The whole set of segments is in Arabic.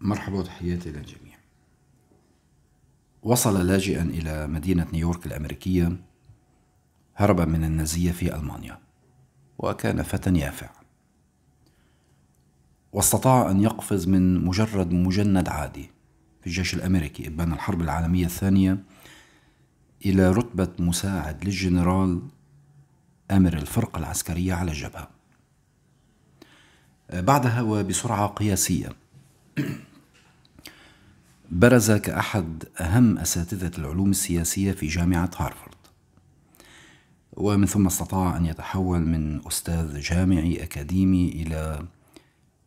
مرحبا وتحياتي للجميع. وصل لاجئا إلى مدينة نيويورك الأمريكية هربا من النازية في ألمانيا وكان فتى يافع واستطاع أن يقفز من مجرد مجند عادي في الجيش الأمريكي إبان الحرب العالمية الثانية إلى رتبة مساعد للجنرال أمر الفرقة العسكرية على الجبهة بعدها وبسرعة قياسية برز كأحد أهم أساتذة العلوم السياسية في جامعة هارفارد ومن ثم استطاع أن يتحول من أستاذ جامعي أكاديمي إلى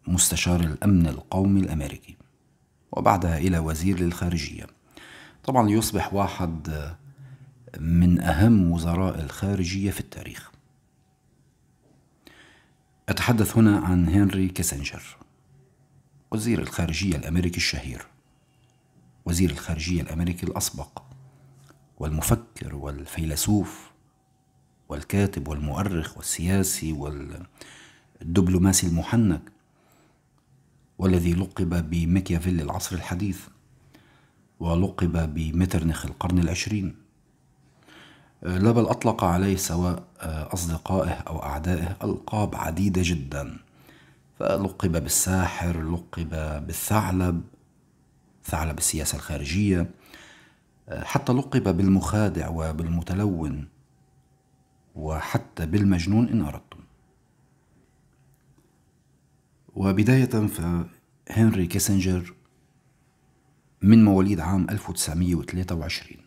مستشار الأمن القومي الأمريكي وبعدها إلى وزير للخارجية طبعا يصبح واحد من أهم وزراء الخارجية في التاريخ أتحدث هنا عن هنري كيسنجر وزير الخارجية الأمريكي الشهير وزير الخارجية الأمريكي الأسبق والمفكر والفيلسوف والكاتب والمؤرخ والسياسي والدبلوماسي المحنك والذي لقب بميكيافيلي العصر الحديث ولقب بميترنخ القرن العشرين لا بل أطلق عليه سواء أصدقائه أو أعدائه ألقاب عديدة جدا فلقب بالساحر لقب بالثعلب ثعلب السياسة الخارجية آه، حتى لقب بالمخادع وبالمتلون وحتى بالمجنون إن أردتم وبداية فهنري كيسنجر من مواليد عام 1923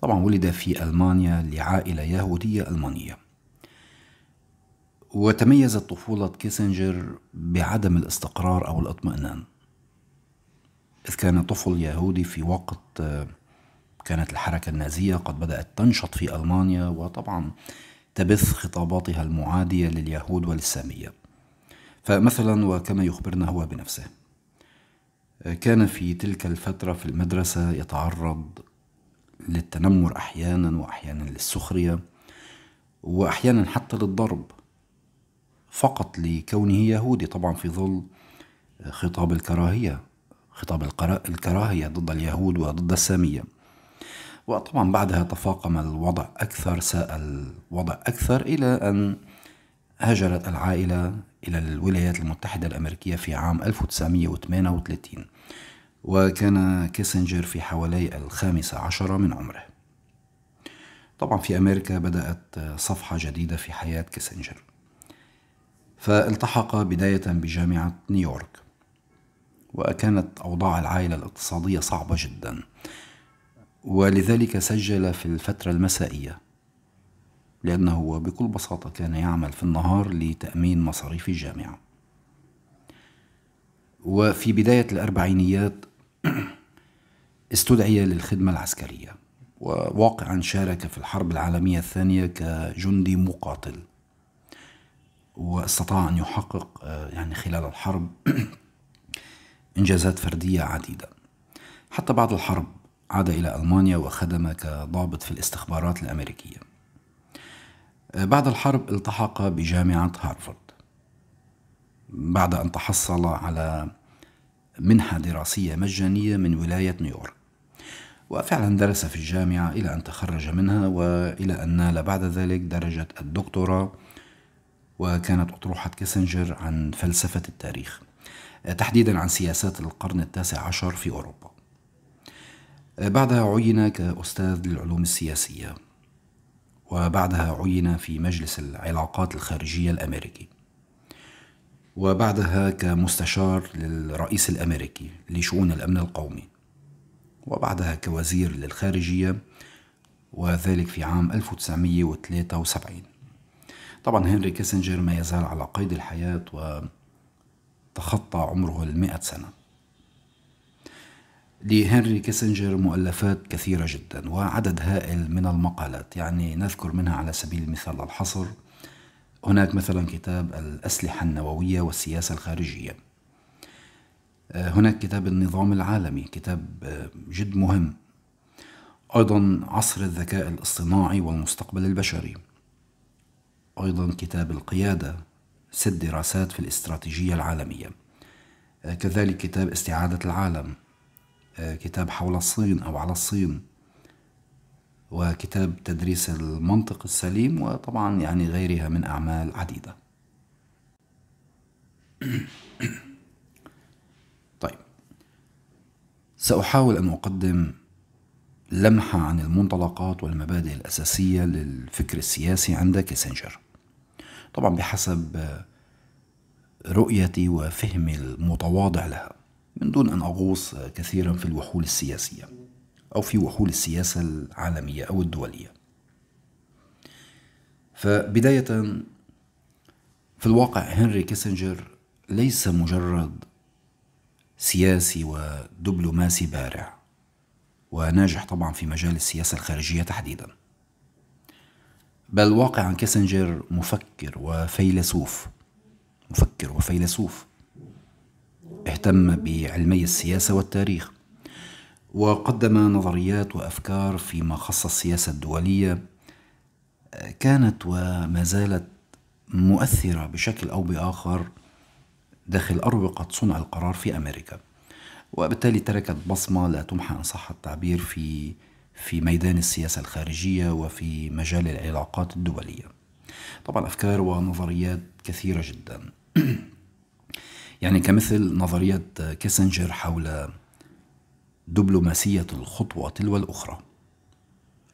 طبعا ولد في ألمانيا لعائلة يهودية ألمانية وتميزت طفولة كيسنجر بعدم الاستقرار أو الاطمئنان إذ كان طفل يهودي في وقت آه، كانت الحركة النازية قد بدأت تنشط في ألمانيا وطبعا تبث خطاباتها المعادية لليهود وللسامية فمثلا وكما يخبرنا هو بنفسه آه، كان في تلك الفترة في المدرسة يتعرض للتنمر أحيانا وأحيانا للسخرية وأحيانا حتى للضرب فقط لكونه يهودي طبعا في ظل آه، خطاب الكراهية خطاب الكراهية ضد اليهود وضد السامية وطبعا بعدها تفاقم الوضع أكثر ساء الوضع أكثر إلى أن هاجرت العائلة إلى الولايات المتحدة الأمريكية في عام 1938 وكان كيسنجر في حوالي الخامسة عشرة من عمره طبعا في أمريكا بدأت صفحة جديدة في حياة كيسنجر فالتحق بداية بجامعة نيويورك وكانت أوضاع العائلة الاقتصادية صعبة جدا ولذلك سجل في الفترة المسائية لأنه بكل بساطة كان يعمل في النهار لتأمين مصاريف الجامعة وفي بداية الأربعينيات استدعي للخدمة العسكرية وواقعا شارك في الحرب العالمية الثانية كجندي مقاتل واستطاع أن يحقق آه، يعني خلال الحرب إنجازات فردية عديدة حتى بعد الحرب عاد إلى ألمانيا وخدم كضابط في الاستخبارات الأمريكية بعد الحرب التحق بجامعة هارفارد بعد أن تحصل على منحة دراسية مجانية من ولاية نيويورك وفعلا درس في الجامعة إلى أن تخرج منها وإلى أن نال بعد ذلك درجة الدكتوراه وكانت أطروحة كيسنجر عن فلسفة التاريخ تحديدا عن سياسات القرن التاسع عشر في أوروبا بعدها عين كأستاذ للعلوم السياسية وبعدها عين في مجلس العلاقات الخارجية الأمريكي وبعدها كمستشار للرئيس الأمريكي لشؤون الأمن القومي وبعدها كوزير للخارجية وذلك في عام 1973 طبعا هنري كيسنجر ما يزال على قيد الحياة و تخطى عمره المائة سنة لهنري كيسنجر مؤلفات كثيرة جدا وعدد هائل من المقالات يعني نذكر منها على سبيل المثال الحصر هناك مثلا كتاب الأسلحة النووية والسياسة الخارجية آه، هناك كتاب النظام العالمي كتاب آه، جد مهم أيضا عصر الذكاء الاصطناعي والمستقبل البشري أيضا كتاب القيادة ست دراسات في الاستراتيجية العالمية آه، كذلك كتاب استعادة العالم آه، كتاب حول الصين أو على الصين وكتاب تدريس المنطق السليم وطبعا يعني غيرها من أعمال عديدة طيب سأحاول أن أقدم لمحة عن المنطلقات والمبادئ الأساسية للفكر السياسي عند كيسنجر طبعا بحسب رؤيتي وفهمي المتواضع لها من دون أن أغوص كثيرا في الوحول السياسية أو في وحول السياسة العالمية أو الدولية فبداية في الواقع هنري كيسنجر ليس مجرد سياسي ودبلوماسي بارع وناجح طبعا في مجال السياسة الخارجية تحديداً بل واقعا كيسنجر مفكر وفيلسوف مفكر وفيلسوف اهتم بعلمي السياسة والتاريخ وقدم نظريات وأفكار فيما خص السياسة الدولية كانت وما زالت مؤثرة بشكل أو بآخر داخل أروقة صنع القرار في أمريكا وبالتالي تركت بصمة لا تمحى إن صح التعبير في في ميدان السياسة الخارجية وفي مجال العلاقات الدولية طبعا أفكار ونظريات كثيرة جدا يعني كمثل نظرية كيسنجر حول دبلوماسية الخطوة تلو الأخرى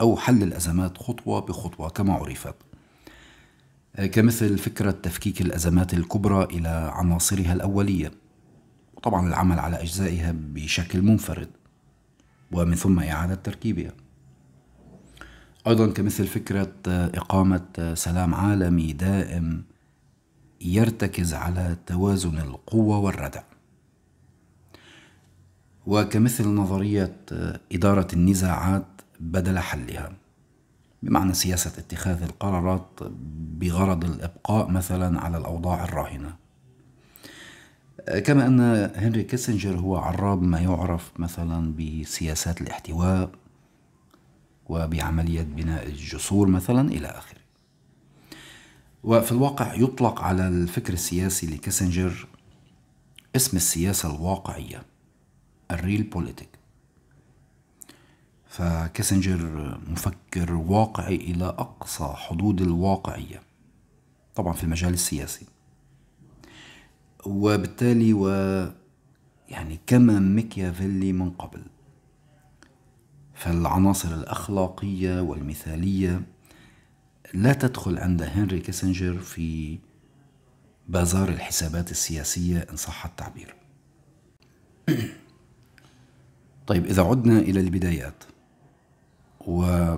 أو حل الأزمات خطوة بخطوة كما عرفت كمثل فكرة تفكيك الأزمات الكبرى إلى عناصرها الأولية وطبعا العمل على أجزائها بشكل منفرد ومن ثم إعادة تركيبها أيضا كمثل فكرة آه، إقامة آه، سلام عالمي دائم يرتكز على توازن القوة والردع وكمثل نظرية آه، إدارة النزاعات بدل حلها بمعنى سياسة اتخاذ القرارات بغرض الإبقاء مثلا على الأوضاع الراهنة كما أن هنري كيسنجر هو عراب ما يعرف مثلا بسياسات الاحتواء وبعملية بناء الجسور مثلا إلى آخره وفي الواقع يطلق على الفكر السياسي لكيسنجر اسم السياسة الواقعية الريل بوليتيك فكيسنجر مفكر واقعي إلى أقصى حدود الواقعية طبعا في المجال السياسي وبالتالي و يعني كما ميكيافيلي من قبل فالعناصر الأخلاقية والمثالية لا تدخل عند هنري كيسنجر في بازار الحسابات السياسية إن صح التعبير طيب إذا عدنا إلى البدايات وإلى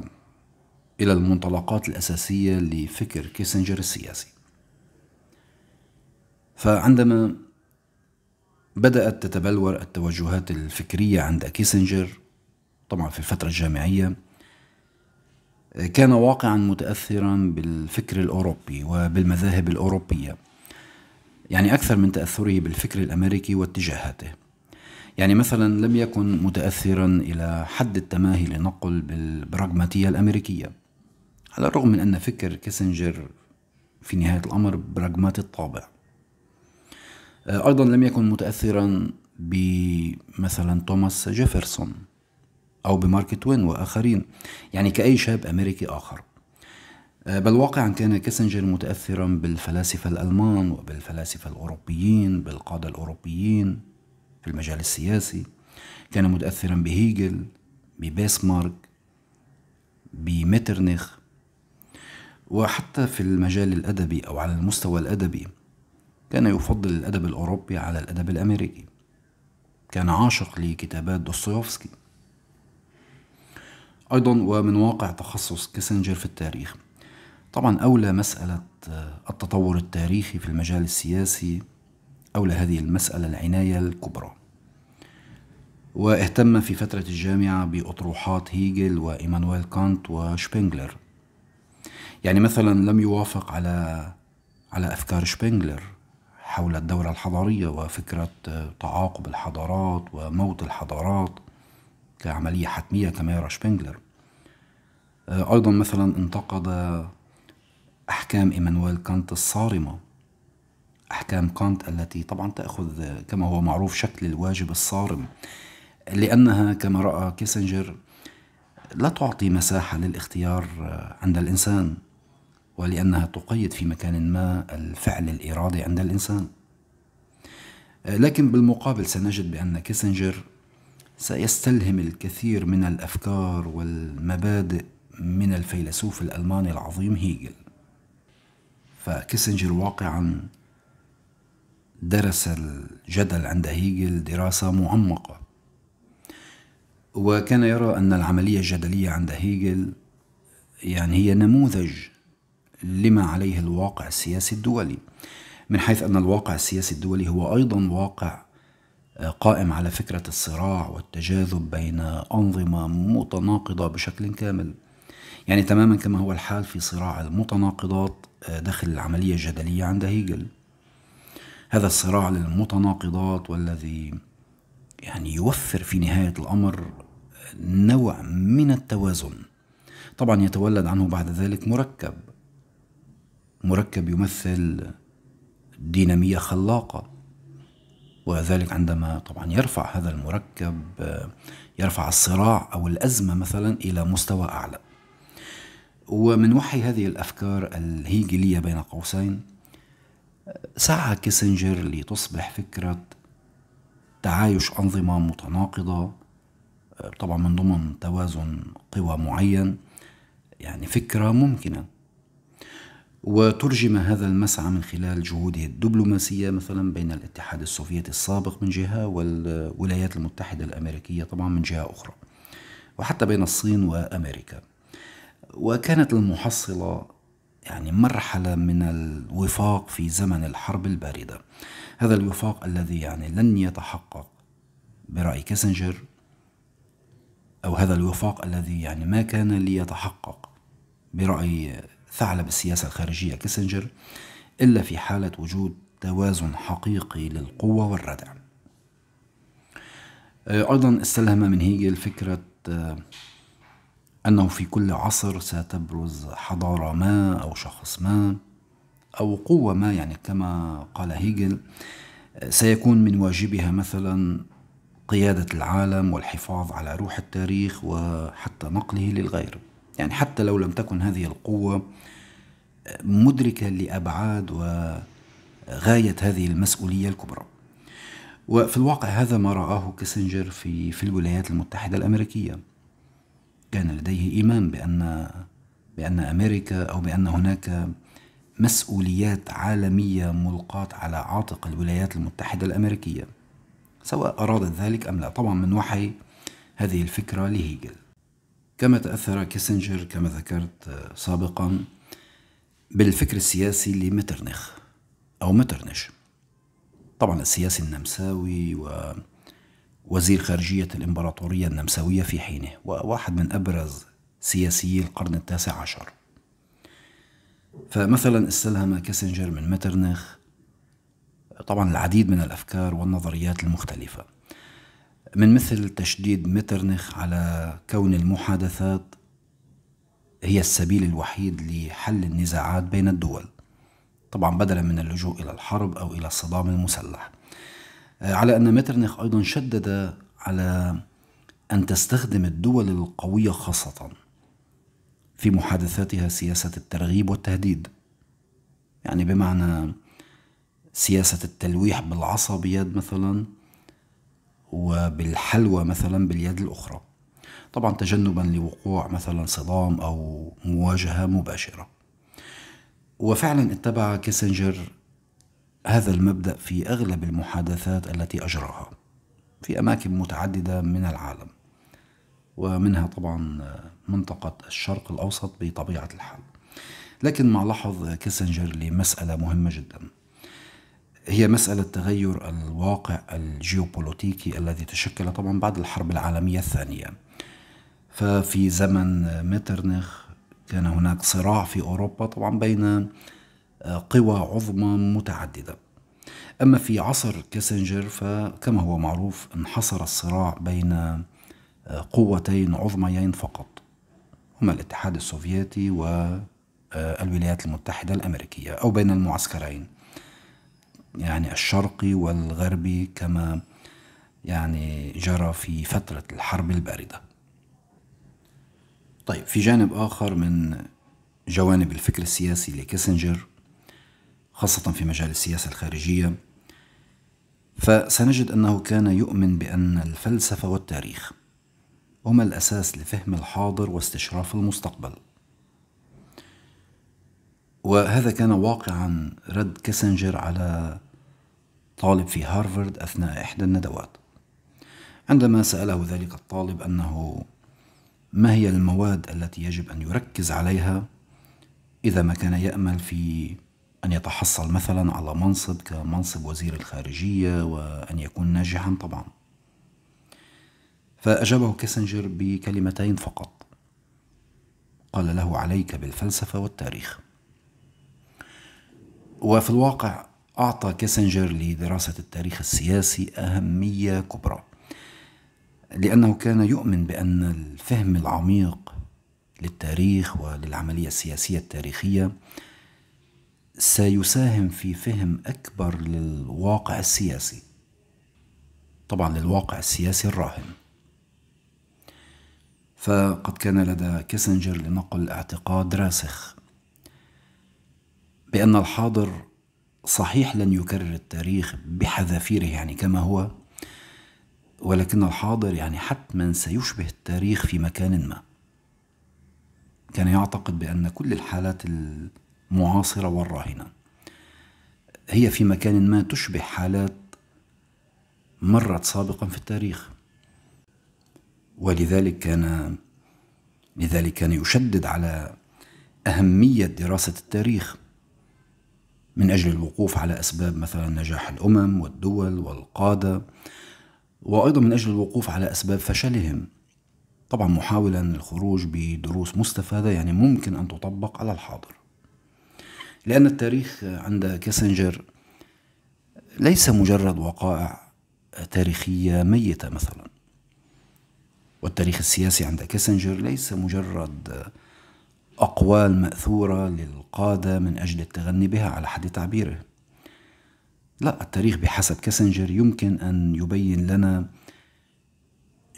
المنطلقات الأساسية لفكر كيسنجر السياسي فعندما بدأت تتبلور التوجهات الفكرية عند كيسنجر طبعا في الفترة الجامعية كان واقعا متأثرا بالفكر الأوروبي وبالمذاهب الأوروبية يعني أكثر من تأثره بالفكر الأمريكي واتجاهاته يعني مثلا لم يكن متأثرا إلى حد التماهي لنقل بالبراغماتية الأمريكية على الرغم من أن فكر كيسنجر في نهاية الأمر براغماتي الطابع آه، أيضا لم يكن متأثرا بمثلا توماس جيفرسون أو بمارك توين وآخرين يعني كأي شاب أمريكي آخر آه، بل واقعا كان كيسنجر متأثرا بالفلاسفة الألمان وبالفلاسفة الأوروبيين بالقادة الأوروبيين في المجال السياسي كان متأثرا بهيجل ببيسمارك بميترنخ وحتى في المجال الأدبي أو على المستوى الأدبي كان يفضل الأدب الأوروبي على الأدب الأمريكي كان عاشق لكتابات دوستويفسكي أيضا ومن واقع تخصص كيسنجر في التاريخ طبعا أولى مسألة آه، التطور التاريخي في المجال السياسي أولى هذه المسألة العناية الكبرى واهتم في فترة الجامعة بأطروحات هيجل وإيمانويل كانت وشبينجلر يعني مثلا لم يوافق على على أفكار شبينجلر حول الدورة الحضارية وفكرة آه، تعاقب الحضارات وموت الحضارات كعملية حتمية كما يرى شبنجلر آه، أيضا مثلا انتقد أحكام إيمانويل كانت الصارمة أحكام كانت التي طبعا تأخذ آه، كما هو معروف شكل الواجب الصارم لأنها كما رأى كيسنجر لا تعطي مساحة للاختيار عند الإنسان ولأنها تقيد في مكان ما الفعل الإرادي عند الإنسان لكن بالمقابل سنجد بأن كيسنجر سيستلهم الكثير من الأفكار والمبادئ من الفيلسوف الألماني العظيم هيجل فكيسنجر واقعا درس الجدل عند هيجل دراسة معمقة وكان يرى أن العملية الجدلية عند هيجل يعني هي نموذج لما عليه الواقع السياسي الدولي من حيث ان الواقع السياسي الدولي هو ايضا واقع آه، قائم على فكره الصراع والتجاذب بين انظمه متناقضه بشكل كامل يعني تماما كما هو الحال في صراع المتناقضات آه، داخل العمليه الجدليه عند هيجل هذا الصراع للمتناقضات والذي يعني يوفر في نهايه الامر آه، نوع من التوازن طبعا يتولد عنه بعد ذلك مركب مركب يمثل دينامية خلاقة وذلك عندما طبعا يرفع هذا المركب آه، يرفع الصراع أو الأزمة مثلا إلى مستوى أعلى ومن وحي هذه الأفكار الهيجلية بين قوسين آه، سعى كيسنجر لتصبح فكرة تعايش أنظمة متناقضة آه، طبعا من ضمن توازن قوى معين يعني فكرة ممكنة وترجم هذا المسعى من خلال جهوده الدبلوماسية مثلا بين الاتحاد السوفيتي السابق من جهة والولايات المتحدة الأمريكية طبعا من جهة أخرى وحتى بين الصين وأمريكا وكانت المحصلة يعني مرحلة من الوفاق في زمن الحرب الباردة هذا الوفاق الذي يعني لن يتحقق برأي كيسنجر أو هذا الوفاق الذي يعني ما كان ليتحقق برأي ثعلب السياسة الخارجية كيسنجر إلا في حالة وجود توازن حقيقي للقوة والردع آه، أيضا استلهم من هيجل فكرة آه، أنه في كل عصر ستبرز حضارة ما أو شخص ما أو قوة ما يعني كما قال هيجل آه، سيكون من واجبها مثلا قيادة العالم والحفاظ على روح التاريخ وحتى نقله للغير يعني حتى لو لم تكن هذه القوة آه، مدركة لأبعاد وغاية هذه المسؤولية الكبرى وفي الواقع هذا ما رآه كيسنجر في, في الولايات المتحدة الأمريكية كان لديه إيمان بأن بأن أمريكا أو بأن هناك مسؤوليات عالمية ملقاة على عاتق الولايات المتحدة الأمريكية سواء أرادت ذلك أم لا طبعا من وحي هذه الفكرة لهيجل كما تأثر كيسنجر كما ذكرت آه، سابقا بالفكر السياسي لمترنخ أو مترنش طبعا السياسي النمساوي و وزير خارجية الإمبراطورية النمساوية في حينه وواحد من أبرز سياسيي القرن التاسع عشر فمثلا استلهم كيسنجر من مترنخ طبعا العديد من الأفكار والنظريات المختلفة من مثل تشديد مترنخ على كون المحادثات هي السبيل الوحيد لحل النزاعات بين الدول طبعا بدلا من اللجوء إلى الحرب أو إلى الصدام المسلح آه، على أن مترنخ أيضا شدد على أن تستخدم الدول القوية خاصة في محادثاتها سياسة الترغيب والتهديد يعني بمعنى سياسة التلويح بالعصا بيد مثلا وبالحلوى مثلا باليد الأخرى طبعا تجنبا لوقوع مثلا صدام أو مواجهة مباشرة وفعلا اتبع كيسنجر هذا المبدأ في أغلب المحادثات التي أجراها في أماكن متعددة من العالم ومنها طبعا منطقة الشرق الأوسط بطبيعة الحال لكن ما لاحظ كيسنجر لمسألة مهمة جدا هي مسألة تغير الواقع الجيوبوليتيكي الذي تشكل طبعا بعد الحرب العالمية الثانية ففي زمن ميترنخ كان هناك صراع في أوروبا طبعا بين آه، قوى عظمى متعددة أما في عصر كيسنجر فكما هو معروف انحصر الصراع بين آه، قوتين عظميين فقط هما الاتحاد السوفيتي والولايات آه، المتحدة الأمريكية أو بين المعسكرين يعني الشرقي والغربي كما يعني جرى في فترة الحرب الباردة طيب في جانب آخر من جوانب الفكر السياسي لكيسنجر خاصة في مجال السياسة الخارجية فسنجد أنه كان يؤمن بأن الفلسفة والتاريخ هما الأساس لفهم الحاضر واستشراف المستقبل وهذا كان واقعا رد كيسنجر على طالب في هارفارد أثناء إحدى الندوات عندما سأله ذلك الطالب أنه ما هي المواد التي يجب أن يركز عليها إذا ما كان يأمل في أن يتحصل مثلا على منصب كمنصب وزير الخارجية وأن يكون ناجحا طبعا فأجابه كيسنجر بكلمتين فقط قال له عليك بالفلسفة والتاريخ وفي الواقع أعطى كيسنجر لدراسة التاريخ السياسي أهمية كبرى لأنه كان يؤمن بأن الفهم العميق للتاريخ وللعملية السياسية التاريخية سيساهم في فهم أكبر للواقع السياسي طبعا للواقع السياسي الراهن فقد كان لدى كيسنجر لنقل اعتقاد راسخ بأن الحاضر صحيح لن يكرر التاريخ بحذافيره يعني كما هو ولكن الحاضر يعني حتما سيشبه التاريخ في مكان ما كان يعتقد بأن كل الحالات المعاصرة والراهنة هي في مكان ما تشبه حالات مرت سابقا في التاريخ ولذلك كان لذلك كان يشدد على أهمية دراسة التاريخ من أجل الوقوف على أسباب مثلا نجاح الأمم والدول والقادة وأيضا من أجل الوقوف على أسباب فشلهم طبعا محاولا الخروج بدروس مستفادة يعني ممكن أن تطبق على الحاضر لأن التاريخ عند كيسنجر ليس مجرد وقائع تاريخية ميتة مثلا والتاريخ السياسي عند كيسنجر ليس مجرد أقوال مأثورة للقادة من أجل التغني بها على حد تعبيره لا التاريخ بحسب كاسنجر يمكن أن يبين لنا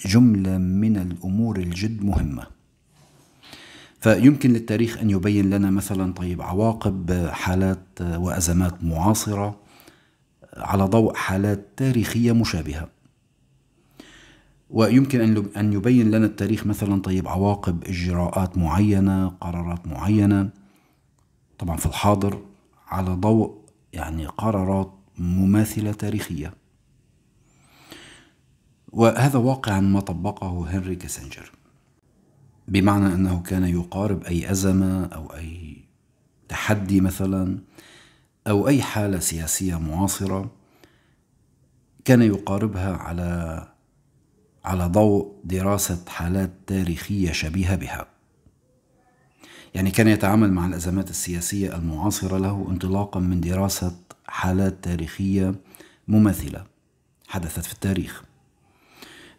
جملة من الأمور الجد مهمة فيمكن للتاريخ أن يبين لنا مثلا طيب عواقب حالات وأزمات معاصرة على ضوء حالات تاريخية مشابهة ويمكن أن يبين لنا التاريخ مثلا طيب عواقب إجراءات معينة قرارات معينة طبعا في الحاضر على ضوء يعني قرارات مماثلة تاريخية وهذا واقعا ما طبقه هنري كيسنجر بمعنى أنه كان يقارب أي أزمة أو أي تحدي مثلا أو أي حالة سياسية معاصرة كان يقاربها على على ضوء دراسة حالات تاريخية شبيهة بها. يعني كان يتعامل مع الأزمات السياسية المعاصرة له انطلاقا من دراسة حالات تاريخية مماثلة حدثت في التاريخ.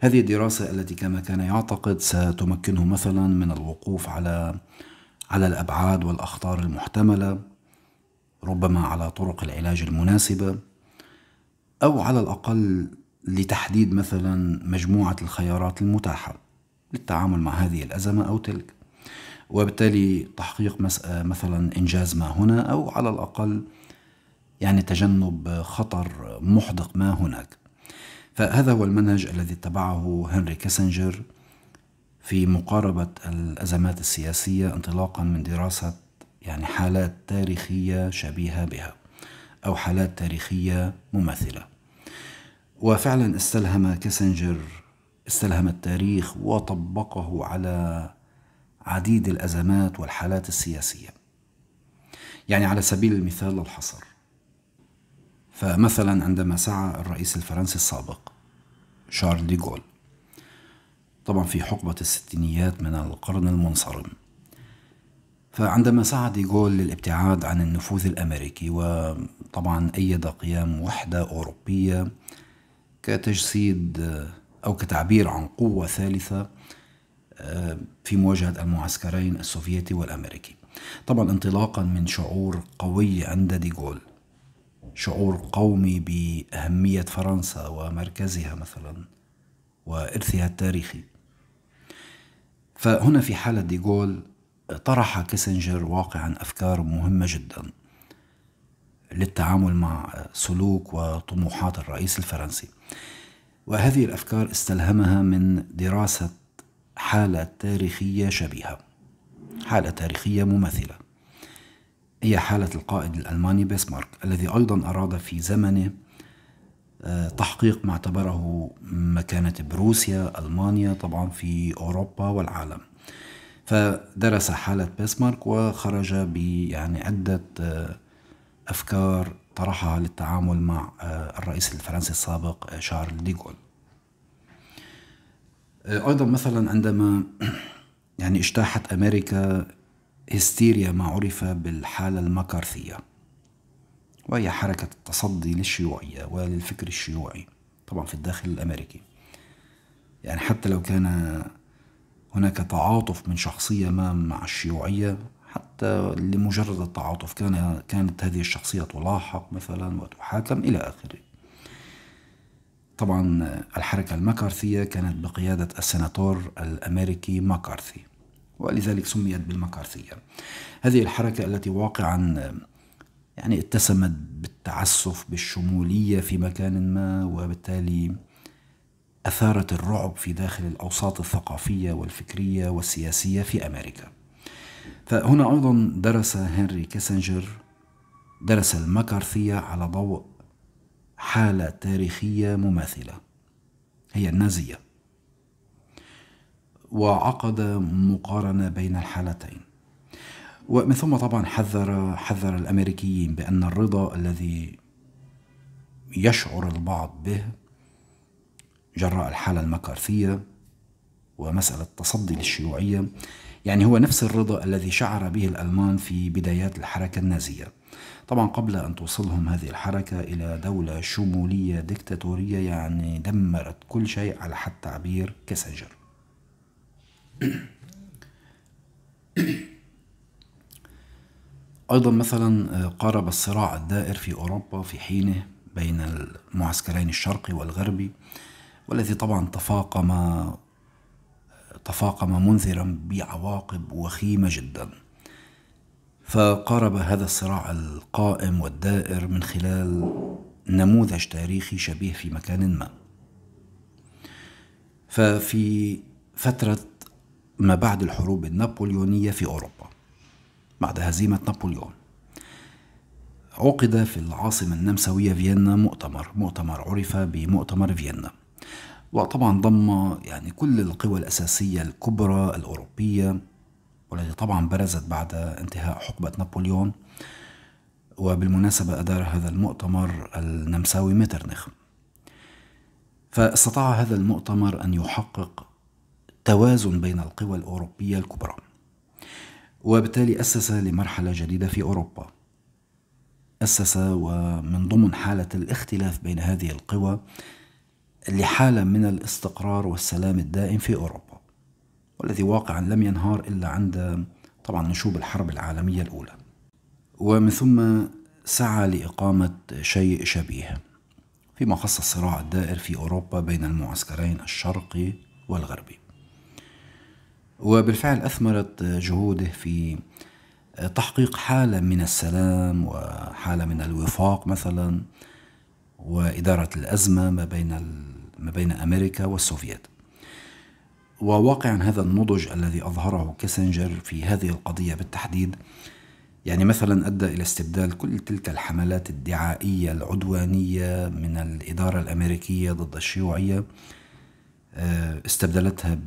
هذه الدراسة التي كما كان يعتقد ستمكنه مثلا من الوقوف على على الأبعاد والأخطار المحتملة ربما على طرق العلاج المناسبة أو على الأقل لتحديد مثلا مجموعة الخيارات المتاحة للتعامل مع هذه الأزمة أو تلك وبالتالي تحقيق مثلا إنجاز ما هنا أو على الأقل يعني تجنب خطر محدق ما هناك فهذا هو المنهج الذي اتبعه هنري كيسنجر في مقاربة الأزمات السياسية انطلاقا من دراسة يعني حالات تاريخية شبيهة بها أو حالات تاريخية مماثلة وفعلا استلهم كيسنجر استلهم التاريخ وطبقه على عديد الأزمات والحالات السياسية يعني على سبيل المثال الحصر فمثلا عندما سعى الرئيس الفرنسي السابق شارل ديغول طبعا في حقبة الستينيات من القرن المنصرم فعندما سعى ديغول للابتعاد عن النفوذ الأمريكي وطبعا أيد قيام وحدة أوروبية كتجسيد آه، أو كتعبير عن قوة ثالثة آه، في مواجهة المعسكرين السوفيتي والأمريكي طبعا انطلاقا من شعور قوي عند ديغول شعور قومي بأهمية فرنسا ومركزها مثلا وإرثها التاريخي فهنا في حالة ديغول طرح كيسنجر واقعا أفكار مهمة جدا للتعامل مع سلوك وطموحات الرئيس الفرنسي وهذه الأفكار استلهمها من دراسة حالة تاريخية شبيهة حالة تاريخية مماثلة هي حالة القائد الألماني بيسمارك الذي أيضا أراد في زمنه آه، تحقيق ما اعتبره مكانة بروسيا ألمانيا طبعا في أوروبا والعالم فدرس حالة بيسمارك وخرج يعني عدة آه، أفكار طرحها للتعامل مع آه، الرئيس الفرنسي السابق آه، شارل ديغول آه، أيضا مثلا عندما يعني اجتاحت أمريكا هستيريا ما عرف بالحالة المكارثية وهي حركة التصدي للشيوعية وللفكر الشيوعي طبعا في الداخل الأمريكي يعني حتى لو كان هناك تعاطف من شخصية ما مع الشيوعية حتى لمجرد التعاطف كان كانت هذه الشخصية تلاحق مثلا وتحاكم إلى آخره طبعا الحركة المكارثية كانت بقيادة السناتور الأمريكي ماكارثي ولذلك سميت بالمكارثية هذه الحركة التي واقعا يعني اتسمت بالتعسف بالشمولية في مكان ما وبالتالي أثارت الرعب في داخل الأوساط الثقافية والفكرية والسياسية في أمريكا فهنا أيضا درس هنري كيسنجر درس المكارثية على ضوء حالة تاريخية مماثلة هي النازية وعقد مقارنة بين الحالتين ومن ثم طبعا حذر حذر الامريكيين بان الرضا الذي يشعر البعض به جراء الحاله المكارثيه ومساله التصدي للشيوعيه يعني هو نفس الرضا الذي شعر به الألمان في بدايات الحركة النازية طبعا قبل أن توصلهم هذه الحركة إلى دولة شمولية ديكتاتورية يعني دمرت كل شيء على حد تعبير كسنجر أيضا مثلا آه، قارب الصراع الدائر في أوروبا في حينه بين المعسكرين الشرقي والغربي والذي طبعا تفاقم تفاقم منذرا بعواقب وخيمة جدا فقارب هذا الصراع القائم والدائر من خلال نموذج تاريخي شبيه في مكان ما ففي فترة ما بعد الحروب النابليونية في أوروبا بعد هزيمة نابليون عقد في العاصمة النمساوية فيينا مؤتمر مؤتمر عرف بمؤتمر فيينا وطبعا ضم يعني كل القوى الأساسية الكبرى الأوروبية والتي طبعا برزت بعد انتهاء حقبة نابليون وبالمناسبة أدار هذا المؤتمر النمساوي ميترنخ فاستطاع هذا المؤتمر أن يحقق توازن بين القوى الأوروبية الكبرى وبالتالي أسس لمرحلة جديدة في أوروبا أسس ومن ضمن حالة الاختلاف بين هذه القوى لحالة من الاستقرار والسلام الدائم في أوروبا والذي واقعا لم ينهار إلا عند طبعا نشوب الحرب العالمية الأولى ومن ثم سعى لإقامة شيء شبيه فيما خص الصراع الدائر في أوروبا بين المعسكرين الشرقي والغربي وبالفعل أثمرت جهوده في تحقيق حالة من السلام وحالة من الوفاق مثلا وإدارة الأزمة ما بين ما بين أمريكا والسوفيات. وواقعا هذا النضج الذي أظهره كيسنجر في هذه القضية بالتحديد يعني مثلا أدى إلى استبدال كل تلك الحملات الدعائية العدوانية من الإدارة الأمريكية ضد الشيوعية آه، استبدلتها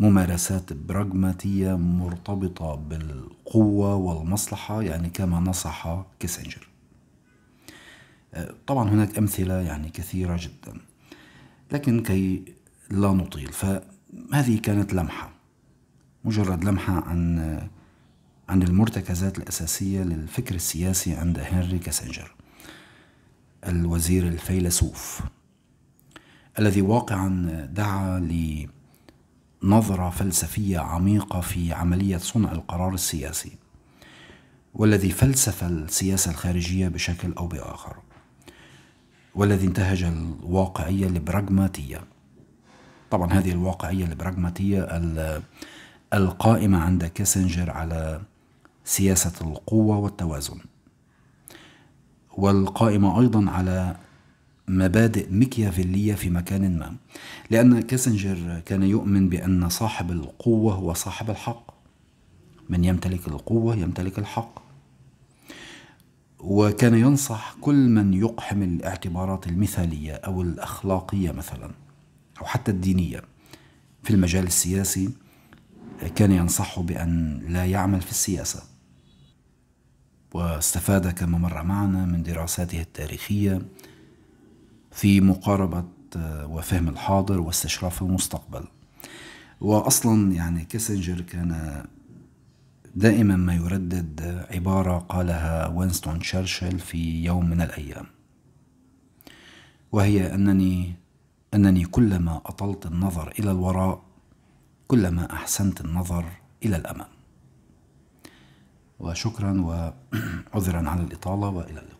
بممارسات براغماتية مرتبطة بالقوة والمصلحة يعني كما نصح كيسنجر طبعا هناك أمثلة يعني كثيرة جدا لكن كي لا نطيل فهذه كانت لمحة مجرد لمحة عن عن المرتكزات الأساسية للفكر السياسي عند هنري كاسنجر الوزير الفيلسوف الذي واقعا دعا لنظرة فلسفية عميقة في عملية صنع القرار السياسي والذي فلسف السياسة الخارجية بشكل أو بآخر والذي انتهج الواقعية البراجماتية طبعا هذه الواقعية البراجماتية القائمة عند كيسنجر على سياسة القوة والتوازن والقائمة أيضا على مبادئ ميكيافيلية في مكان ما لأن كيسنجر كان يؤمن بأن صاحب القوة هو صاحب الحق من يمتلك القوة يمتلك الحق وكان ينصح كل من يقحم الاعتبارات المثالية أو الأخلاقية مثلا أو حتى الدينية في المجال السياسي كان ينصحه بأن لا يعمل في السياسة واستفاد كما مر معنا من دراساته التاريخية في مقاربة آه، وفهم الحاضر واستشراف المستقبل وأصلا يعني كيسنجر كان دائما ما يردد عبارة قالها وينستون تشرشل في يوم من الأيام وهي أنني أنني كلما أطلت النظر إلى الوراء كلما أحسنت النظر إلى الأمام وشكرا وعذرا على الإطالة وإلى اللقاء